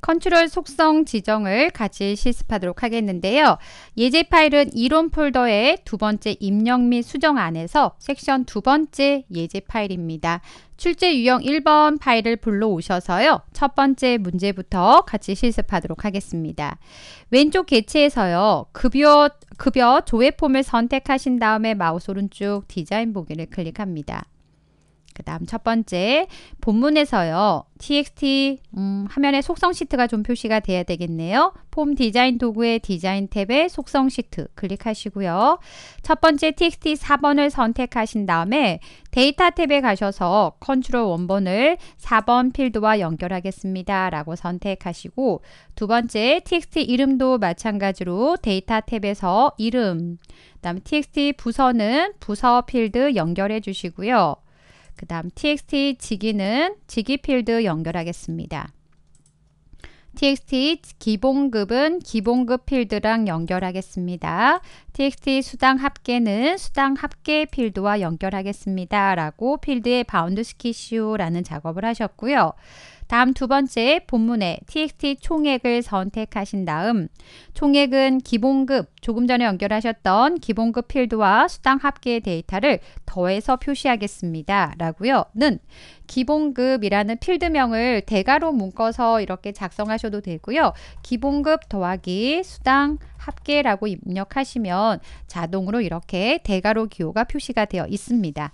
컨트롤 속성 지정을 같이 실습하도록 하겠는데요. 예제 파일은 이론 폴더의 두 번째 입력 및 수정 안에서 섹션 두 번째 예제 파일입니다. 출제 유형 1번 파일을 불러오셔서요. 첫 번째 문제부터 같이 실습하도록 하겠습니다. 왼쪽 개체에서요. 급여, 급여 조회 폼을 선택하신 다음에 마우스 오른쪽 디자인 보기를 클릭합니다. 그 다음 첫 번째 본문에서요. txt 음, 화면에 속성 시트가 좀 표시가 돼야 되겠네요. 폼 디자인 도구의 디자인 탭에 속성 시트 클릭하시고요. 첫 번째 txt 4번을 선택하신 다음에 데이터 탭에 가셔서 컨트롤 원본을 4번 필드와 연결하겠습니다. 라고 선택하시고 두 번째 txt 이름도 마찬가지로 데이터 탭에서 이름 그 다음 txt 부서는 부서 필드 연결해 주시고요. 그 다음 txt 직위는 직위 필드 연결하겠습니다. txt 기본급은 기본급 필드랑 연결하겠습니다. txt 수당 합계는 수당 합계 필드와 연결하겠습니다. 라고 필드에 바운드 시키시오라는 작업을 하셨고요. 다음 두 번째 본문에 txt 총액을 선택하신 다음 총액은 기본급 조금 전에 연결하셨던 기본급 필드와 수당 합계 데이터를 더해서 표시하겠습니다. 라고요. 는 기본급이라는 필드명을 대괄호 묶어서 이렇게 작성하셔도 되고요. 기본급 더하기 수당 합계라고 입력하시면 자동으로 이렇게 대괄호 기호가 표시가 되어 있습니다.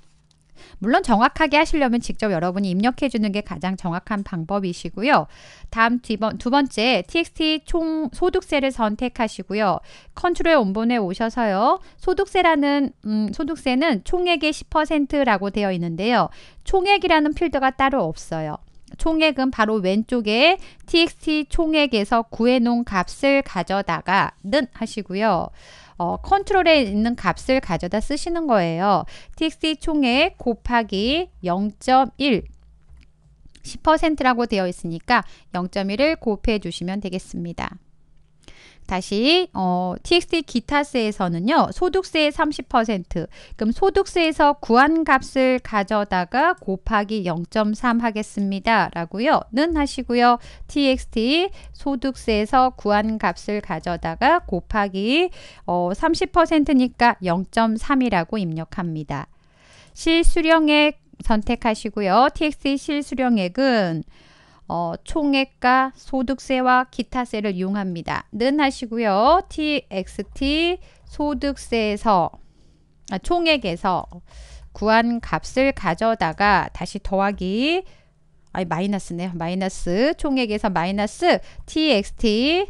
물론 정확하게 하시려면 직접 여러분이 입력해 주는 게 가장 정확한 방법이시고요. 다음 두 번째 txt 총 소득세를 선택하시고요. 컨트롤 원본에 오셔서요. 소득세라는 음, 소득세는 총액의 10%라고 되어 있는데요. 총액이라는 필드가 따로 없어요. 총액은 바로 왼쪽에 txt 총액에서 구해놓은 값을 가져다가 는 하시고요. 어, 컨트롤에 있는 값을 가져다 쓰시는 거예요. txt 총액 곱하기 0.1 10%라고 되어 있으니까 0.1을 곱해 주시면 되겠습니다. 다시 어, TXT 기타스에서는요 소득세의 30%. 그럼 소득세에서 구한 값을 가져다가 곱하기 0.3 하겠습니다. 라고요. 는 하시고요. TXT 소득세에서 구한 값을 가져다가 곱하기 어, 30%니까 0.3이라고 입력합니다. 실수령액 선택하시고요. TXT 실수령액은 어, 총액과 소득세와 기타세를 이용합니다. 는 하시고요. txt 소득세에서 아, 총액에서 구한 값을 가져다가 다시 더하기 아니 마이너스네요. 마이너스 총액에서 마이너스 txt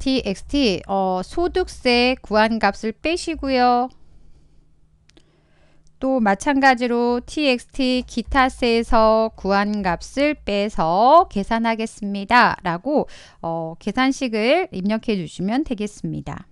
txt 어, 소득세 구한 값을 빼시고요. 또 마찬가지로 txt 기타세에서 구한 값을 빼서 계산하겠습니다. 라고 어, 계산식을 입력해 주시면 되겠습니다.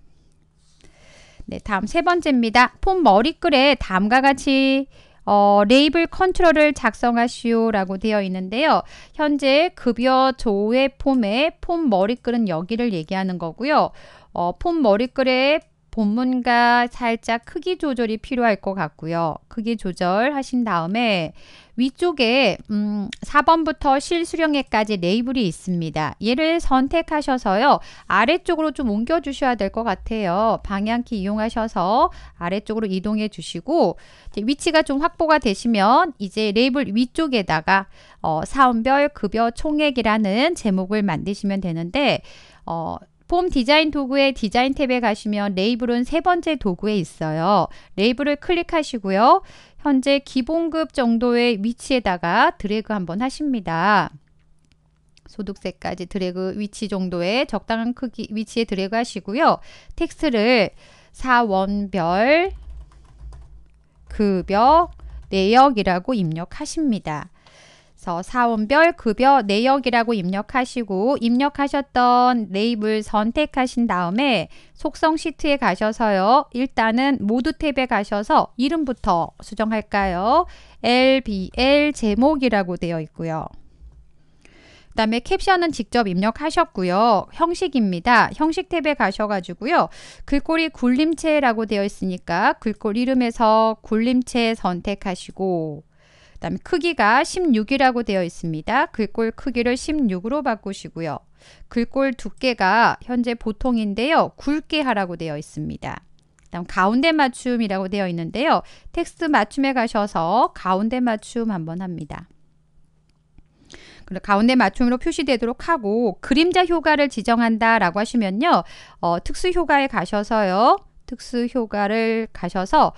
네, 다음 세 번째입니다. 폼 머리글에 다음과 같이 어, 레이블 컨트롤을 작성하시오 라고 되어 있는데요. 현재 급여 조회 폼의 폼 머리글은 여기를 얘기하는 거고요. 어, 폼 머리글의 본문과 살짝 크기 조절이 필요할 것 같고요. 크기 조절하신 다음에 위쪽에 음, 4번부터 실수령에까지 레이블이 있습니다. 얘를 선택하셔서요. 아래쪽으로 좀 옮겨 주셔야 될 것 같아요. 방향키 이용하셔서 아래쪽으로 이동해 주시고 위치가 좀 확보가 되시면 이제 레이블 위쪽에다가 어, 사원별 급여 총액이라는 제목을 만드시면 되는데 어, 폼 디자인 도구의 디자인 탭에 가시면 레이블은 세 번째 도구에 있어요. 레이블을 클릭하시고요. 현재 기본급 정도의 위치에다가 드래그 한번 하십니다. 소득세까지 드래그 위치 정도의 적당한 크기 위치에 드래그 하시고요. 텍스트를 사원별 급여 내역이라고 입력하십니다. 그래서 사원별 급여 내역이라고 입력하시고 입력하셨던 네이블 선택하신 다음에 속성 시트에 가셔서요. 일단은 모두 탭에 가셔서 이름부터 수정할까요? LBL 제목이라고 되어 있고요. 그 다음에 캡션은 직접 입력하셨고요. 형식입니다. 형식 탭에 가셔가지고요. 글꼴이 굴림체라고 되어 있으니까 글꼴 이름에서 굴림체 선택하시고 그 다음에 크기가 16이라고 되어 있습니다. 글꼴 크기를 16으로 바꾸시고요. 글꼴 두께가 현재 보통인데요. 굵게 하라고 되어 있습니다. 다음 가운데 맞춤이라고 되어 있는데요. 텍스트 맞춤에 가셔서 가운데 맞춤 한번 합니다. 가운데 맞춤으로 표시되도록 하고 그림자 효과를 지정한다 라고 하시면요. 어, 특수 효과에 가셔서요. 특수 효과를 가셔서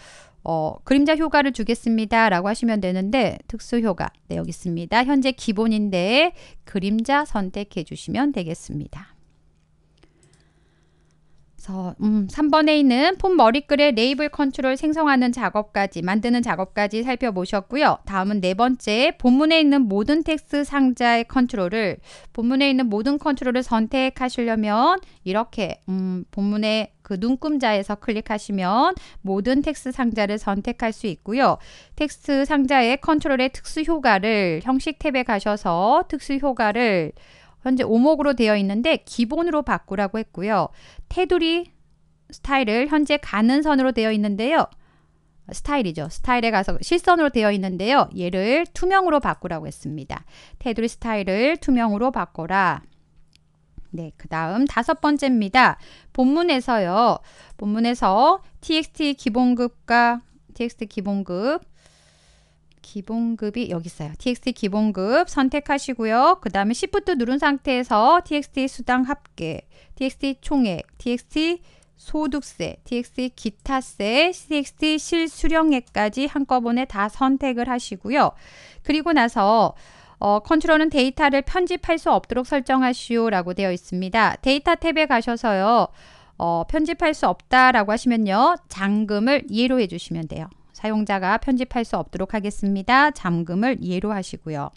어, 그림자 효과를 주겠습니다. 라고 하시면 되는데 특수 효과 네, 여기 있습니다. 현재 기본인데 그림자 선택해 주시면 되겠습니다. 음, 3번에 있는 폼 머리글의 레이블 컨트롤 생성하는 작업까지 만드는 작업까지 살펴보셨고요. 다음은 네 번째 본문에 있는 모든 텍스트 상자의 컨트롤을 본문에 있는 모든 컨트롤을 선택하시려면 이렇게 음, 본문에 그 눈금자에서 클릭하시면 모든 텍스트 상자를 선택할 수 있고요. 텍스트 상자의 컨트롤의 특수 효과를 형식 탭에 가셔서 특수 효과를 현재 오목으로 되어 있는데 기본으로 바꾸라고 했고요. 테두리 스타일을 현재 가는 선으로 되어 있는데요. 스타일이죠. 스타일에 가서 실선으로 되어 있는데요. 얘를 투명으로 바꾸라고 했습니다. 테두리 스타일을 투명으로 바꿔라. 네, 그 다음 다섯 번째입니다. 본문에서요. 본문에서 txt 기본급과 txt 기본급 기본급이 여기 있어요. txt 기본급 선택하시고요. 그 다음에 Shift 누른 상태에서 txt 수당 합계, txt 총액, txt 소득세, txt 기타세, txt 실수령액까지 한꺼번에 다 선택을 하시고요. 그리고 나서 어, 컨트롤은 데이터를 편집할 수 없도록 설정하시오 라고 되어 있습니다. 데이터 탭에 가셔서요. 어, 편집할 수 없다라고 하시면요. 잠금을 예로 해주시면 돼요. 사용자가 편집할 수 없도록 하겠습니다. 잠금을 예로 하시고요.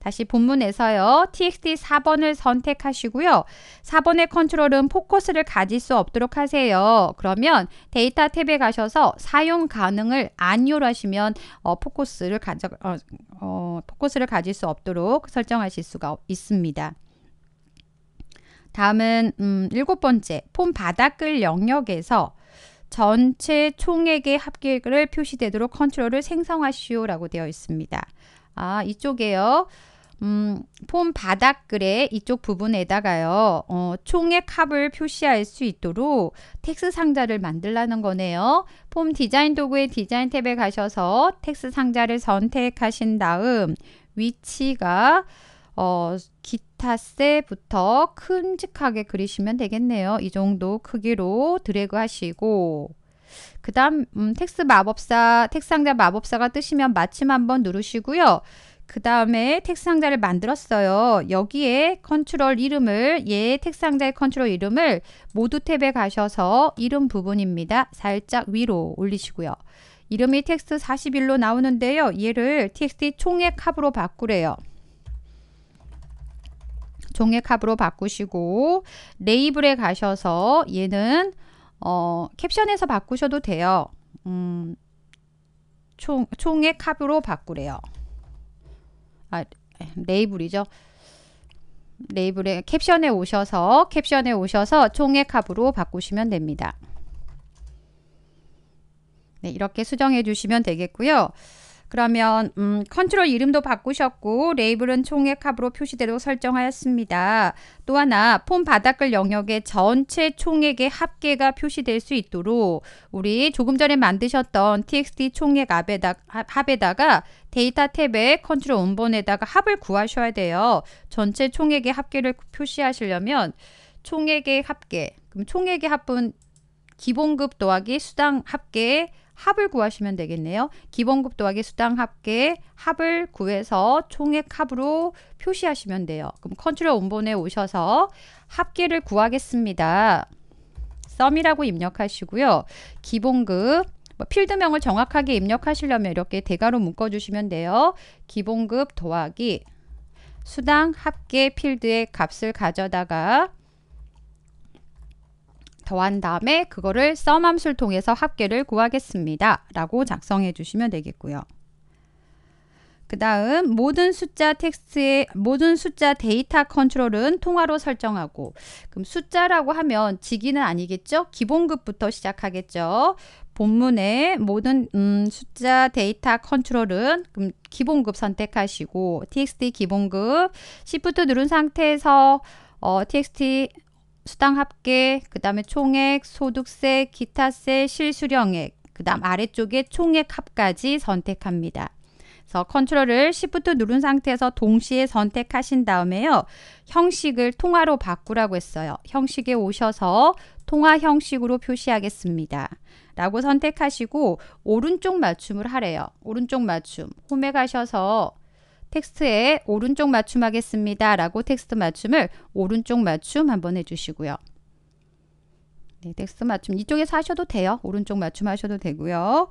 다시 본문에서요. txt 4번을 선택하시고요. 4번의 컨트롤은 포커스를 가질 수 없도록 하세요. 그러면 데이터 탭에 가셔서 사용 가능을 안요로 하시면 어, 포커스를 가져 어, 어, 포커스를 가질 수 없도록 설정하실 수가 있습니다. 다음은 음, 일곱 번째 폰바닥글 영역에서 전체 총액의 합계를 표시되도록 컨트롤을 생성하시오라고 되어 있습니다. 아 이쪽에요. 음, 폼 바닥글의 이쪽 부분에다가요. 어, 총액 합을 표시할 수 있도록 텍스 상자를 만들라는 거네요. 폼 디자인 도구의 디자인 탭에 가셔서 텍스 상자를 선택하신 다음 위치가 어, 기타세부터 큼직하게 그리시면 되겠네요. 이 정도 크기로 드래그 하시고 그 다음 음, 텍스 마법사, 텍상자 스 마법사가 뜨시면 마침 한번 누르시고요. 그 다음에 텍스트 상자를 만들었어요. 여기에 컨트롤 이름을 얘 예, 텍스트 상자의 컨트롤 이름을 모두 탭에 가셔서 이름 부분입니다. 살짝 위로 올리시고요. 이름이 텍스트 41로 나오는데요. 얘를 txt 총액 값으로 바꾸래요. 종액 값으로 바꾸시고 레이블에 가셔서 얘는 어, 캡션에서 바꾸셔도 돼요. 음, 총, 총의 값으로 바꾸래요. 아, 네, 레이블이죠. 레이블에 캡션에 오셔서 캡션에 오셔서 총액 합으로 바꾸시면 됩니다. 네, 이렇게 수정해 주시면 되겠고요. 그러면 음, 컨트롤 이름도 바꾸셨고 레이블은 총액 합으로 표시대로 설정하였습니다. 또 하나 폼 바닥글 영역의 전체 총액의 합계가 표시될 수 있도록 우리 조금 전에 만드셨던 txt 총액 앞에다, 합에다가 데이터 탭에 컨트롤 원본에다가 합을 구하셔야 돼요. 전체 총액의 합계를 표시하시려면 총액의 합계 그럼 총액의 합은 기본급 더하기 수당 합계 합을 구하시면 되겠네요. 기본급 더하기 수당 합계 합을 구해서 총액 합으로 표시하시면 돼요. 그럼 컨트롤 원본에 오셔서 합계를 구하겠습니다. 썸이라고 입력하시고요. 기본급 뭐 필드명을 정확하게 입력하시려면 이렇게 대괄호 묶어주시면 돼요. 기본급 더하기 수당 합계 필드의 값을 가져다가 더한 다음에 그거를 썸함수를 통해서 합계를 구하겠습니다. 라고 작성해 주시면 되겠고요. 그 다음 모든 숫자 텍스트의 모든 숫자 데이터 컨트롤은 통화로 설정하고 그럼 숫자라고 하면 직위는 아니겠죠? 기본급부터 시작하겠죠. 본문의 모든 음, 숫자 데이터 컨트롤은 그럼 기본급 선택하시고 txt 기본급 시프트 누른 상태에서 어, txt 수당 합계, 그 다음에 총액, 소득세, 기타세, 실수령액, 그 다음 아래쪽에 총액 합까지 선택합니다. 그래서 컨트롤을 Shift 누른 상태에서 동시에 선택하신 다음에요. 형식을 통화로 바꾸라고 했어요. 형식에 오셔서 통화 형식으로 표시하겠습니다. 라고 선택하시고 오른쪽 맞춤을 하래요. 오른쪽 맞춤 홈에 가셔서 텍스트에 오른쪽 맞춤 하겠습니다. 라고 텍스트 맞춤을 오른쪽 맞춤 한번 해주시고요. 네, 텍스트 맞춤 이쪽에서 하셔도 돼요. 오른쪽 맞춤 하셔도 되고요.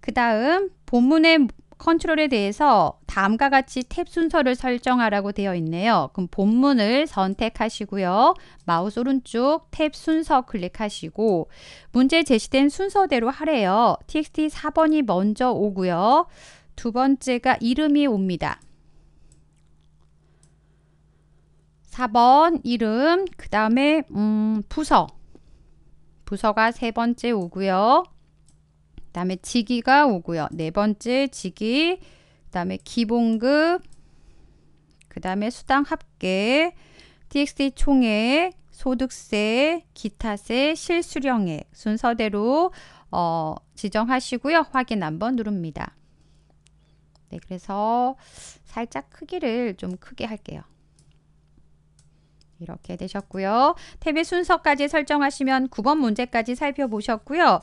그 다음 본문의 컨트롤에 대해서 다음과 같이 탭 순서를 설정하라고 되어 있네요. 그럼 본문을 선택하시고요. 마우스 오른쪽 탭 순서 클릭하시고 문제 제시된 순서대로 하래요. txt 4번이 먼저 오고요. 두 번째가 이름이 옵니다. 4번 이름, 그 다음에 음, 부서. 부서가 세 번째 오고요. 그 다음에 직위가 오고요. 네 번째 직위, 그 다음에 기본급, 그 다음에 수당 합계, TXT 총액, 소득세, 기타세, 실수령액 순서대로 어, 지정하시고요. 확인 한번 누릅니다. 네, 그래서 살짝 크기를 좀 크게 할게요. 이렇게 되셨고요. 탭의 순서까지 설정하시면 9번 문제까지 살펴보셨고요.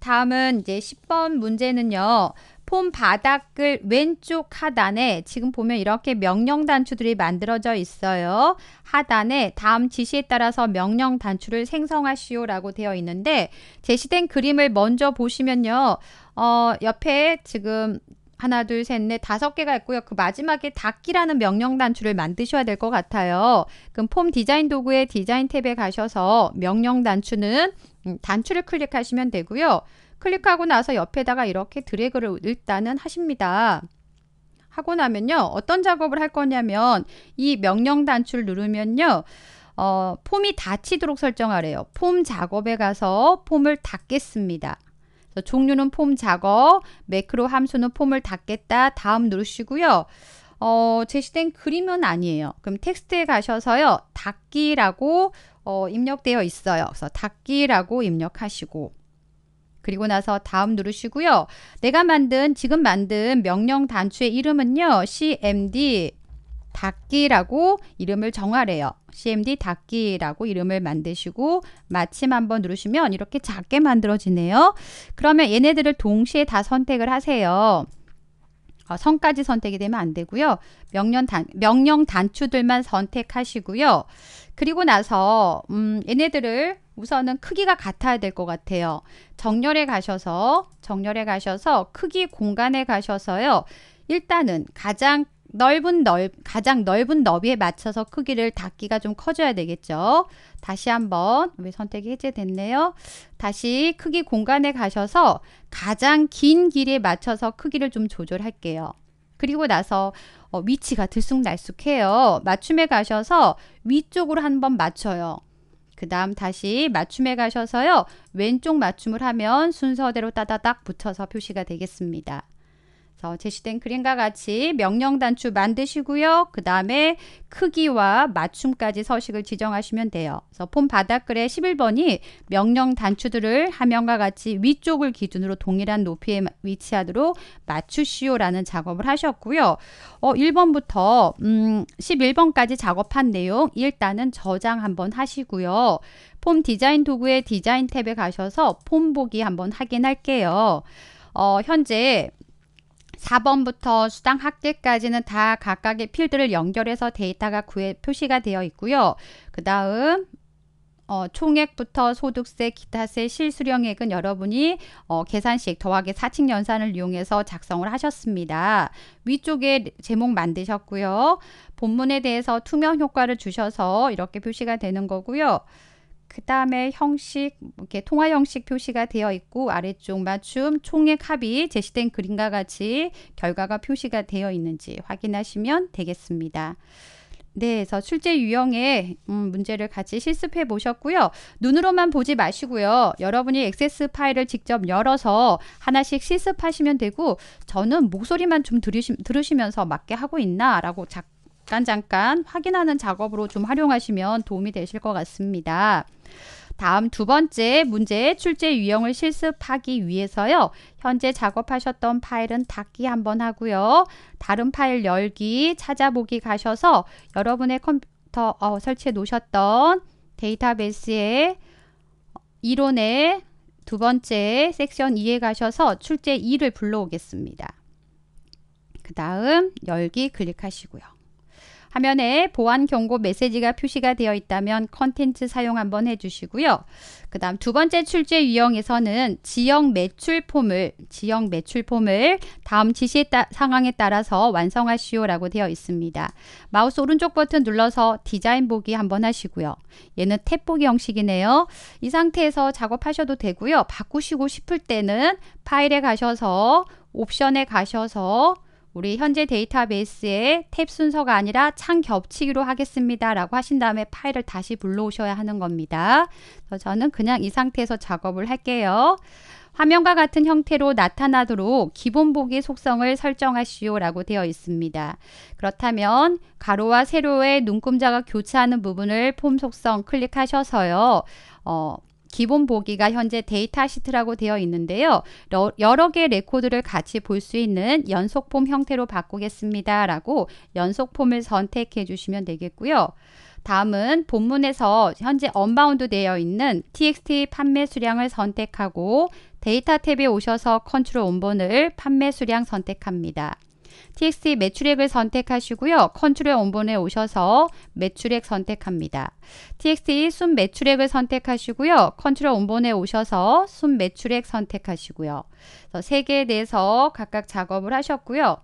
다음은 이제 10번 문제는요. 폼 바닥을 왼쪽 하단에 지금 보면 이렇게 명령 단추들이 만들어져 있어요. 하단에 다음 지시에 따라서 명령 단추를 생성하시오 라고 되어 있는데 제시된 그림을 먼저 보시면요. 어, 옆에 지금 하나, 둘, 셋, 넷, 다섯 개가 있고요. 그 마지막에 닫기라는 명령 단추를 만드셔야 될 것 같아요. 그럼 폼 디자인 도구의 디자인 탭에 가셔서 명령 단추는 음, 단추를 클릭하시면 되고요. 클릭하고 나서 옆에다가 이렇게 드래그를 일단은 하십니다. 하고 나면요. 어떤 작업을 할 거냐면 이 명령 단추를 누르면요. 어, 폼이 닫히도록 설정하래요. 폼 작업에 가서 폼을 닫겠습니다. 종류는 폼 작업, 매크로 함수는 폼을 닫겠다. 다음 누르시고요. 어, 제시된 그림은 아니에요. 그럼 텍스트에 가셔서요. 닫기라고 어, 입력되어 있어요. 그래서 닫기라고 입력하시고 그리고 나서 다음 누르시고요. 내가 만든 지금 만든 명령 단추의 이름은요. cmd 닫기라고 이름을 정하래요. CMD 닫기라고 이름을 만드시고 마침 한번 누르시면 이렇게 작게 만들어지네요. 그러면 얘네들을 동시에 다 선택을 하세요. 어, 성까지 선택이 되면 안 되고요. 명령, 단, 명령 단추들만 선택하시고요. 그리고 나서 음, 얘네들을 우선은 크기가 같아야 될 것 같아요. 정렬에 가셔서 정렬에 가셔서 크기 공간에 가셔서요. 일단은 가장 넓은 넓 가장 넓은 너비에 맞춰서 크기를 닫기가 좀 커져야 되겠죠. 다시 한번 왜 선택이 해제됐네요. 다시 크기 공간에 가셔서 가장 긴 길이에 맞춰서 크기를 좀 조절할게요. 그리고 나서 어, 위치가 들쑥날쑥해요. 맞춤에 가셔서 위쪽으로 한번 맞춰요. 그 다음 다시 맞춤에 가셔서요. 왼쪽 맞춤을 하면 순서대로 따다닥 붙여서 표시가 되겠습니다. 그래서 제시된 그림과 같이 명령 단추 만드시고요. 그 다음에 크기와 맞춤까지 서식을 지정하시면 돼요. 그래서 폼 바닥글의 11번이 명령 단추들을 화면과 같이 위쪽을 기준으로 동일한 높이에 위치하도록 맞추시오라는 작업을 하셨고요. 어, 1번부터 음, 11번까지 작업한 내용 일단은 저장 한번 하시고요. 폼 디자인 도구의 디자인 탭에 가셔서 폼 보기 한번 확인할게요. 어, 현재 4번부터 수당 합계까지는 다 각각의 필드를 연결해서 데이터가 구해 표시가 되어 있고요. 그 다음 어, 총액부터 소득세, 기타세, 실수령액은 여러분이 어, 계산식 더하기 사칙 연산을 이용해서 작성을 하셨습니다. 위쪽에 제목 만드셨고요. 본문에 대해서 투명 효과를 주셔서 이렇게 표시가 되는 거고요. 그 다음에 형식, 이렇게 통화 형식 표시가 되어 있고 아래쪽 맞춤, 총액 합이 제시된 그림과 같이 결과가 표시가 되어 있는지 확인하시면 되겠습니다. 네, 그래서 출제 유형의 음, 문제를 같이 실습해 보셨고요. 눈으로만 보지 마시고요. 여러분이 액세스 파일을 직접 열어서 하나씩 실습하시면 되고 저는 목소리만 좀 들으시, 들으시면서 맞게 하고 있나라고 자 잠깐 잠깐 확인하는 작업으로 좀 활용하시면 도움이 되실 것 같습니다. 다음 두 번째 문제의 출제 유형을 실습하기 위해서요. 현재 작업하셨던 파일은 닫기 한번 하고요. 다른 파일 열기 찾아보기 가셔서 여러분의 컴퓨터 어, 설치해 놓으셨던 데이터베이스의 이론의 두 번째 섹션 2에 가셔서 출제 2를 불러오겠습니다. 그 다음 열기 클릭하시고요. 화면에 보안 경고 메시지가 표시가 되어 있다면 컨텐츠 사용 한번 해주시고요. 그 다음 두 번째 출제 유형에서는 지역 매출 폼을 지역 매출 폼을 다음 지시 상황에 따라서 완성하시오 라고 되어 있습니다. 마우스 오른쪽 버튼 눌러서 디자인 보기 한번 하시고요. 얘는 탭 보기 형식이네요. 이 상태에서 작업하셔도 되고요. 바꾸시고 싶을 때는 파일에 가셔서 옵션에 가셔서 우리 현재 데이터베이스에 탭 순서가 아니라 창 겹치기로 하겠습니다. 라고 하신 다음에 파일을 다시 불러오셔야 하는 겁니다. 저는 그냥 이 상태에서 작업을 할게요. 화면과 같은 형태로 나타나도록 기본 보기 속성을 설정하시오 라고 되어 있습니다. 그렇다면 가로와 세로의 눈금자가 교차하는 부분을 폼 속성 클릭하셔서요. 어, 기본 보기가 현재 데이터 시트라고 되어 있는데요. 여러 개의 레코드를 같이 볼 수 있는 연속 폼 형태로 바꾸겠습니다. 라고 연속 폼을 선택해 주시면 되겠고요. 다음은 본문에서 현재 언바운드 되어 있는 txt 판매 수량을 선택하고 데이터 탭에 오셔서 컨트롤 원본을 판매 수량 선택합니다. txt 매출액을 선택하시고요. 컨트롤 원본에 오셔서 매출액 선택합니다. txt 순 매출액을 선택하시고요. 컨트롤 원본에 오셔서 순 매출액 선택하시고요. 세 개에 대해서 각각 작업을 하셨고요.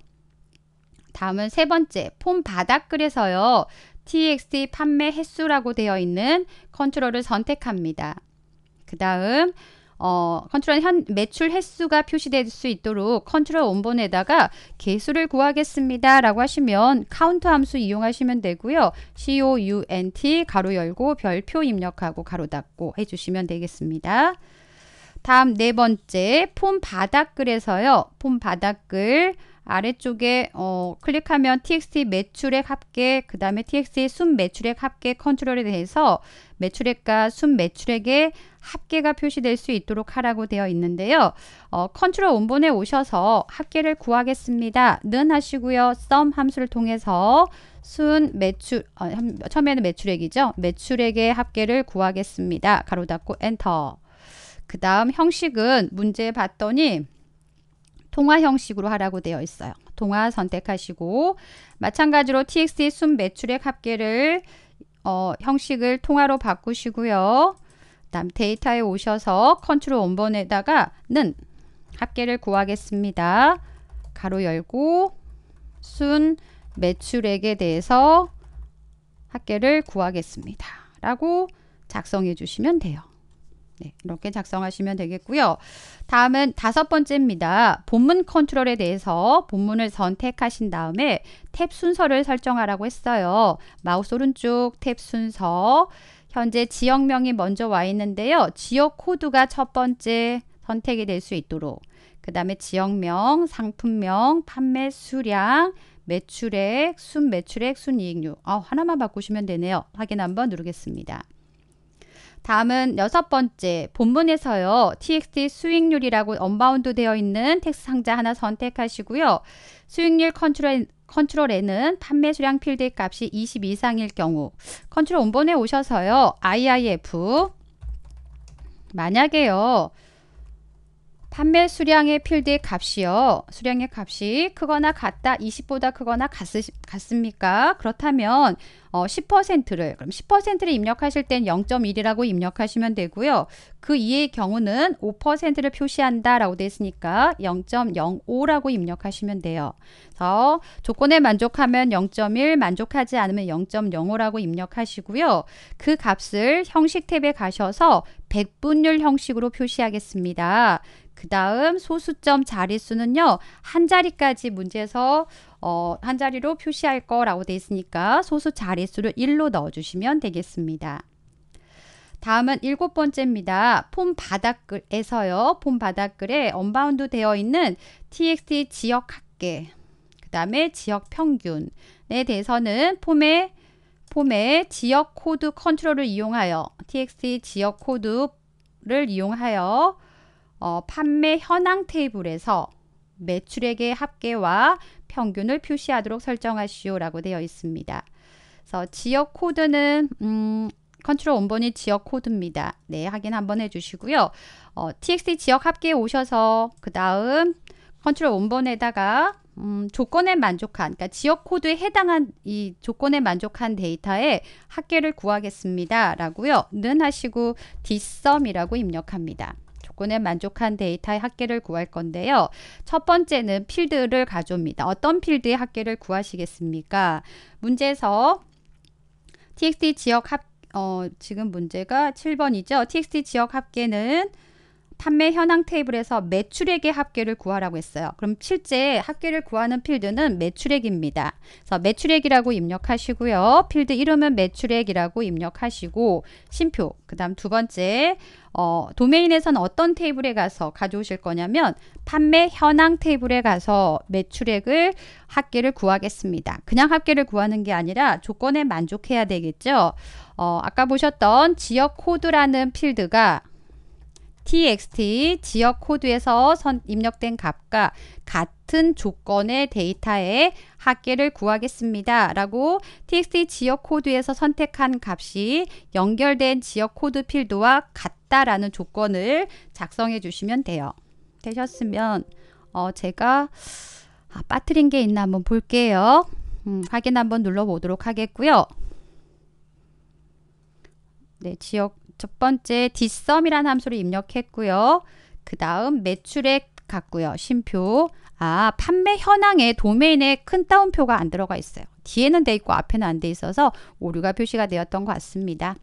다음은 세 번째 폼 바닥글에서요. txt 판매 횟수라고 되어 있는 컨트롤을 선택합니다. 그 다음 어, 컨트롤 현 매출 횟수가 표시될 수 있도록 컨트롤 원본에다가 개수를 구하겠습니다. 라고 하시면 카운트 함수 이용하시면 되고요. count 가로 열고 별표 입력하고 가로 닫고 해주시면 되겠습니다. 다음 네 번째 폼 바닥글에서요. 폼 바닥글 아래쪽에 어, 클릭하면 txt 매출액 합계 그 다음에 txt 순 매출액 합계 컨트롤에 대해서 매출액과 순 매출액의 합계가 표시될 수 있도록 하라고 되어 있는데요. 어, 컨트롤 원본에 오셔서 합계를 구하겠습니다. 는 하시고요. sum 함수를 통해서 순 매출 어, 처음에는 매출액이죠. 매출액의 합계를 구하겠습니다. 가로 닫고 엔터 그 다음 형식은 문제 봤더니 통화 형식으로 하라고 되어 있어요. 동화 선택하시고 마찬가지로 txt 순 매출액 합계를 어, 형식을 통화로 바꾸시고요. 다음 데이터에 오셔서 컨트롤 원본에다가는 합계를 구하겠습니다. 가로 열고 순 매출액에 대해서 합계를 구하겠습니다. 라고 작성해 주시면 돼요. 네, 이렇게 작성하시면 되겠고요. 다음은 다섯 번째입니다. 본문 컨트롤에 대해서 본문을 선택하신 다음에 탭 순서를 설정하라고 했어요. 마우스 오른쪽 탭 순서 현재 지역명이 먼저 와 있는데요. 지역 코드가 첫 번째 선택이 될 수 있도록 그 다음에 지역명, 상품명, 판매 수량, 매출액, 순매출액, 순이익률 아, 하나만 바꾸시면 되네요. 확인 한번 누르겠습니다. 다음은 여섯 번째 본문에서요. TXT 수익률이라고 언바운드 되어 있는 텍스 트 상자 하나 선택하시고요. 수익률 컨트롤 컨트롤에는 판매 수량 필드 값이 20 이상일 경우 컨트롤 원본에 오셔서요. IIF 만약에요. 판매 수량의 필드의 값이요. 수량의 값이 크거나 같다, 20보다 크거나 같으, 같습니까? 그렇다면 어, 10%를 그럼 10%를 입력하실 땐 0.1이라고 입력하시면 되고요. 그 이의 경우는 5%를 표시한다라고 돼 있으니까 0.05라고 입력하시면 돼요. 그래서 조건에 만족하면 0.1, 만족하지 않으면 0.05라고 입력하시고요. 그 값을 형식 탭에 가셔서 백분율 형식으로 표시하겠습니다. 그 다음 소수점 자릿수는요. 한 자리까지 문제에서 어, 한 자리로 표시할 거라고 돼 있으니까 소수 자릿수를 1로 넣어주시면 되겠습니다. 다음은 일곱 번째입니다. 폼 바닥글에서요. 폼 바닥글에 언바운드 되어 있는 txt 지역 합계, 그 다음에 지역 평균에 대해서는 폼의 폼의 지역 코드 컨트롤을 이용하여 txt 지역 코드를 이용하여 어, 판매 현황 테이블에서 매출액의 합계와 평균을 표시하도록 설정하시오 라고 되어 있습니다. 그래서 지역 코드는 음, 컨트롤 원본이 지역 코드입니다. 네, 확인 한번 해주시고요. 어, txt 지역 합계 오셔서 그 다음 컨트롤 원본에다가 음, 조건에 만족한, 그러니까 지역 코드에 해당한 이 조건에 만족한 데이터의 합계를 구하겠습니다. 라고요. 는 하시고 d s 이라고 입력합니다. 접근에 만족한 데이터의 학계를 구할 건데요. 첫 번째는 필드를 가져옵니다. 어떤 필드의 학계를 구하시겠습니까? 문제에서 txt 지역 합, 어, 지금 문제가 7번이죠. txt 지역 합계는 판매 현황 테이블에서 매출액의 합계를 구하라고 했어요. 그럼 실제 합계를 구하는 필드는 매출액입니다. 그래서 매출액이라고 입력하시고요. 필드 이름은 매출액이라고 입력하시고 심표 그 다음 두 번째 어, 도메인에서는 어떤 테이블에 가서 가져오실 거냐면 판매 현황 테이블에 가서 매출액을 합계를 구하겠습니다. 그냥 합계를 구하는 게 아니라 조건에 만족해야 되겠죠. 어, 아까 보셨던 지역 코드라는 필드가 txt 지역 코드에서 선, 입력된 값과 같은 조건의 데이터의 합계를 구하겠습니다. 라고 txt 지역 코드에서 선택한 값이 연결된 지역 코드 필드와 같다라는 조건을 작성해 주시면 돼요. 되셨으면 어, 제가 아, 빠뜨린 게 있나 한번 볼게요. 음, 확인 한번 눌러보도록 하겠고요. 네, 지역 첫 번째 뒷썸이라는 함수를 입력했고요. 그 다음 매출액 같고요. 심표. 아, 판매 현황에 도메인에 큰 따옴표가 안 들어가 있어요. 뒤에는 돼 있고 앞에는 안 돼 있어서 오류가 표시가 되었던 것 같습니다.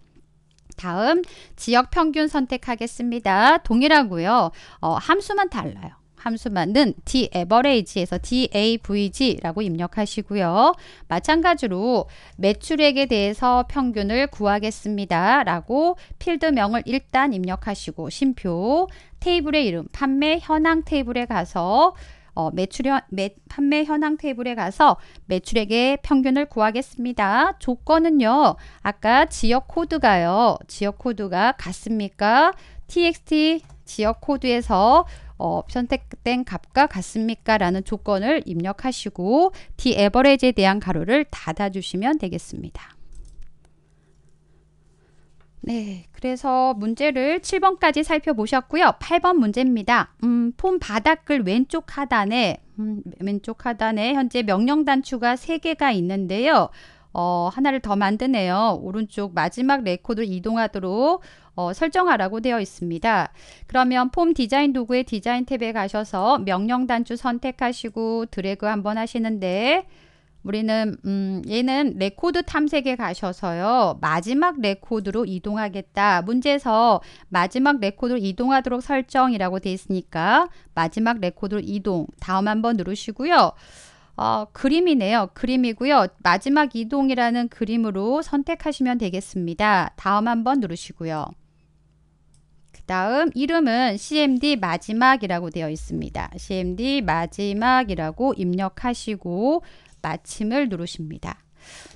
다음 지역 평균 선택하겠습니다. 동일하고요. 어, 함수만 달라요. 함수만은 daverage에서 davg라고 입력하시고요. 마찬가지로 매출액에 대해서 평균을 구하겠습니다. 라고 필드명을 일단 입력하시고 심표 테이블의 이름 판매 현황 테이블에 가서 어, 매출 현, 매, 판매 현황 테이블에 가서 매출액의 평균을 구하겠습니다. 조건은요. 아까 지역 코드가요. 지역 코드가 같습니까? txt 지역 코드에서 어, 선택된 값과 같습니까? 라는 조건을 입력하시고 d a v e r a 에 대한 가로를 닫아주시면 되겠습니다. 네, 그래서 문제를 7번까지 살펴보셨고요. 8번 문제입니다. 음, 폼 바닥글 왼쪽 하단에 음, 왼쪽 하단에 현재 명령 단추가 3개가 있는데요. 어, 하나를 더 만드네요. 오른쪽 마지막 레코드를 이동하도록 어, 설정하라고 되어 있습니다. 그러면 폼 디자인 도구의 디자인 탭에 가셔서 명령 단추 선택하시고 드래그 한번 하시는데 우리는 음, 얘는 레코드 탐색에 가셔서요. 마지막 레코드로 이동하겠다. 문제에서 마지막 레코드로 이동하도록 설정이라고 돼 있으니까 마지막 레코드로 이동 다음 한번 누르시고요. 어, 그림이네요. 그림이고요. 마지막 이동이라는 그림으로 선택하시면 되겠습니다. 다음 한번 누르시고요. 다음 이름은 CMD 마지막이라고 되어 있습니다. CMD 마지막이라고 입력하시고 마침을 누르십니다.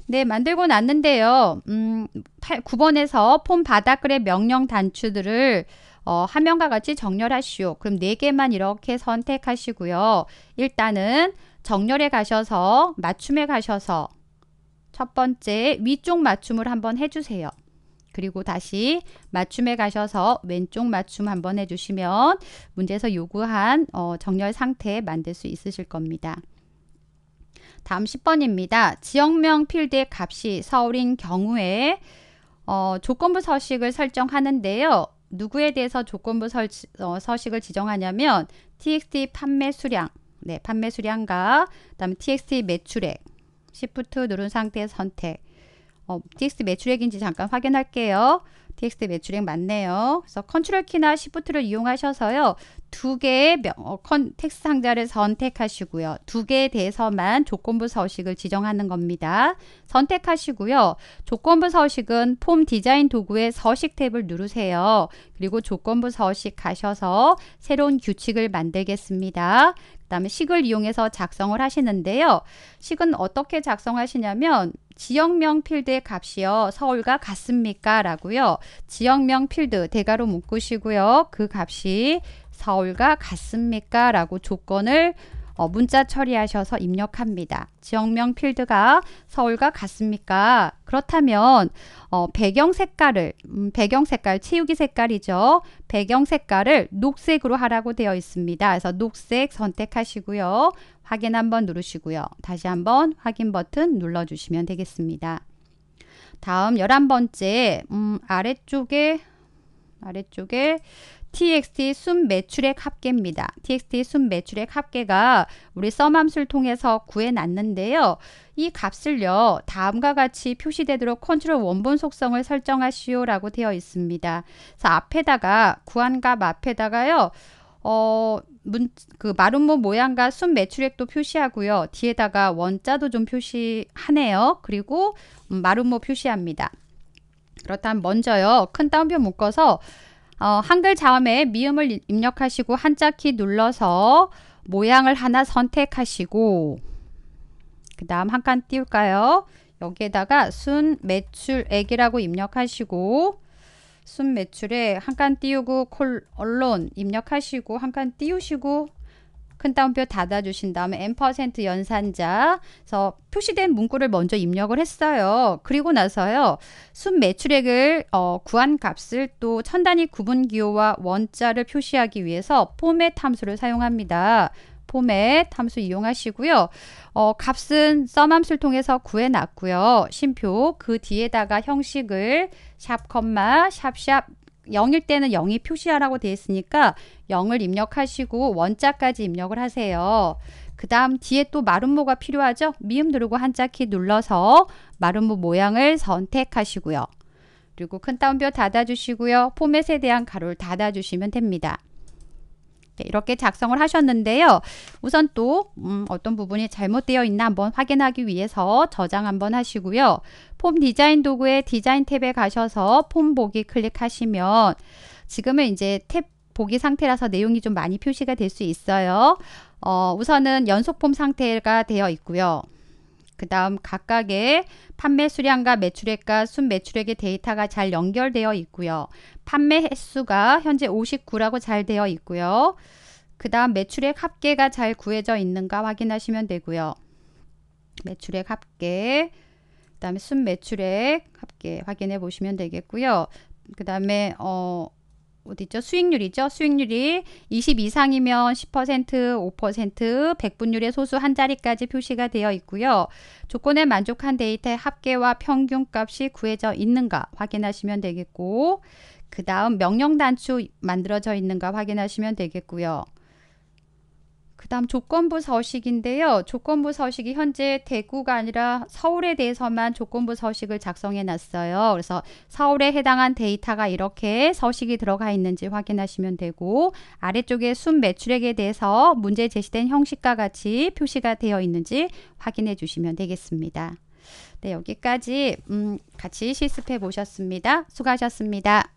네, 만들고 났는데요. 음, 8, 9번에서 폼 바닥글의 명령 단추들을 어, 화면과 같이 정렬하시오. 그럼 4개만 이렇게 선택하시고요. 일단은 정렬에 가셔서 맞춤에 가셔서 첫 번째 위쪽 맞춤을 한번 해주세요. 그리고 다시 맞춤에 가셔서 왼쪽 맞춤 한번 해주시면 문제에서 요구한 어, 정렬 상태 만들 수 있으실 겁니다. 다음 10번입니다. 지역명 필드의 값이 서울인 경우에 어, 조건부 서식을 설정하는데요. 누구에 대해서 조건부 서, 어, 서식을 지정하냐면 txt 판매 수량, 네, 판매 수량과 그다음 txt 매출액, 시프트 누른 상태 선택, 어, t x 매출액인지 잠깐 확인할게요. t x 매출액 맞네요. 그래서 컨트롤 키나 시프트를 이용하셔서요. 두 개의 명, 어, 컨, 텍스트 상자를 선택하시고요. 두 개에 대해서만 조건부 서식을 지정하는 겁니다. 선택하시고요. 조건부 서식은 폼 디자인 도구의 서식 탭을 누르세요. 그리고 조건부 서식 가셔서 새로운 규칙을 만들겠습니다. 그 다음에 식을 이용해서 작성을 하시는데요. 식은 어떻게 작성하시냐면 지역명 필드의 값이요. 서울과 같습니까? 라고요. 지역명 필드 대괄호 묶으시고요. 그 값이 서울과 같습니까? 라고 조건을 어, 문자 처리하셔서 입력합니다. 지역명 필드가 서울과 같습니까? 그렇다면 어, 배경 색깔을 음, 배경 색깔 채우기 색깔이죠. 배경 색깔을 녹색으로 하라고 되어 있습니다. 그래서 녹색 선택하시고요. 확인 한번 누르시고요. 다시 한번 확인 버튼 눌러주시면 되겠습니다. 다음 열한 번째 음, 아래쪽에 아래쪽에 TXT 순 매출액 합계입니다. TXT 순 매출액 합계가 우리 썸함수 통해서 구해놨는데요. 이 값을요. 다음과 같이 표시되도록 컨트롤 원본 속성을 설정하시오 라고 되어 있습니다. 자 앞에다가 구한 값 앞에다가요. 어, 문, 그 마름모 모양과 순 매출액도 표시하고요. 뒤에다가 원자도 좀 표시하네요. 그리고 음, 마름모 표시합니다. 그렇다면 먼저요. 큰 따옴표 묶어서 어, 한글 자음에 미음을 입력하시고 한자 키 눌러서 모양을 하나 선택하시고 그 다음 한 칸 띄울까요? 여기에다가 순 매출액이라고 입력하시고 순 매출에 한 칸 띄우고 콜 언론 입력하시고 한 칸 띄우시고 큰 따옴표 닫아주신 다음에 n% 연산자 그래서 표시된 문구를 먼저 입력을 했어요. 그리고 나서요. 순 매출액을 어, 구한 값을 또 천 단위 구분 기호와 원자를 표시하기 위해서 포맷 함수를 사용합니다. 포맷 함수 이용하시고요. 어, 값은 썸 함수를 통해서 구해놨고요. 심표 그 뒤에다가 형식을 샵 컴마 샵샵 0일 때는 0이 표시하라고 되어 있으니까 0을 입력하시고 원자까지 입력을 하세요. 그 다음 뒤에 또 마름모가 필요하죠? 미음 누르고 한자키 눌러서 마름모 모양을 선택하시고요. 그리고 큰 따옴표 닫아주시고요. 포맷에 대한 가로를 닫아주시면 됩니다. 네, 이렇게 작성을 하셨는데요. 우선 또 음, 어떤 부분이 잘못되어 있나 한번 확인하기 위해서 저장 한번 하시고요. 폼 디자인 도구의 디자인 탭에 가셔서 폼 보기 클릭하시면 지금은 이제 탭 보기 상태라서 내용이 좀 많이 표시가 될 수 있어요. 어, 우선은 연속폼 상태가 되어 있고요. 그 다음 각각의 판매 수량과 매출액과 순매출액의 데이터가 잘 연결되어 있고요. 판매 횟수가 현재 59라고 잘 되어 있고요. 그 다음 매출액 합계가 잘 구해져 있는가 확인하시면 되고요. 매출액 합계, 그 다음에 순매출액 합계 확인해 보시면 되겠고요. 그 다음에 어, 어디죠? 수익률이죠. 수익률이 20 이상이면 10%, 5%, 백분율의 소수 한 자리까지 표시가 되어 있고요. 조건에 만족한 데이터의 합계와 평균값이 구해져 있는가 확인하시면 되겠고 그 다음 명령 단추 만들어져 있는가 확인하시면 되겠고요. 그 다음 조건부 서식인데요. 조건부 서식이 현재 대구가 아니라 서울에 대해서만 조건부 서식을 작성해 놨어요. 그래서 서울에 해당한 데이터가 이렇게 서식이 들어가 있는지 확인하시면 되고 아래쪽에 순 매출액에 대해서 문제 제시된 형식과 같이 표시가 되어 있는지 확인해 주시면 되겠습니다. 네, 여기까지 음, 같이 실습해 보셨습니다. 수고하셨습니다.